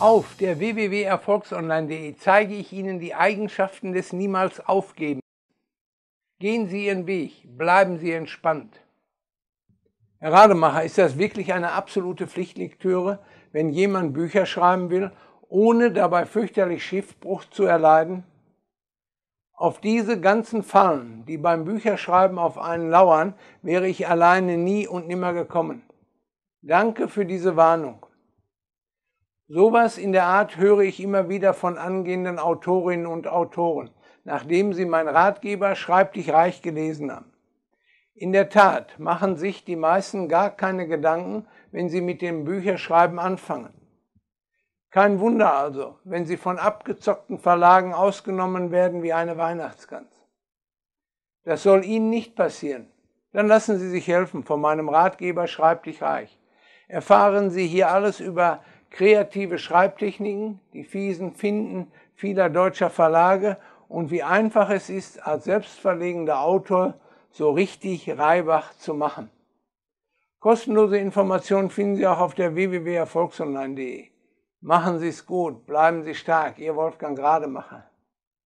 Auf der www.erfolgsonline.de zeige ich Ihnen die Eigenschaften des Niemals Aufgeben. Gehen Sie Ihren Weg, bleiben Sie entspannt. Herr Rademacher, ist das wirklich eine absolute Pflichtlektüre, wenn jemand Bücher schreiben will, ohne dabei fürchterlich Schiffbruch zu erleiden? Auf diese ganzen Fallen, die beim Bücherschreiben auf einen lauern, wäre ich alleine nie und nimmer gekommen. Danke für diese Warnung. Sowas in der Art höre ich immer wieder von angehenden Autorinnen und Autoren, nachdem sie mein Ratgeber Schreib reich gelesen haben. In der Tat machen sich die meisten gar keine Gedanken, wenn sie mit dem Bücherschreiben anfangen. Kein Wunder also, wenn sie von abgezockten Verlagen ausgenommen werden wie eine Weihnachtsgans. Das soll Ihnen nicht passieren. Dann lassen Sie sich helfen von meinem Ratgeber Schreib reich. Erfahren Sie hier alles über kreative Schreibtechniken, die fiesen Finden vieler deutscher Verlage und wie einfach es ist, als selbstverlegender Autor so richtig Reibach zu machen. Kostenlose Informationen finden Sie auch auf der www.erfolgsonline.de. Machen Sie es gut, bleiben Sie stark, Ihr Wolfgang Rademacher.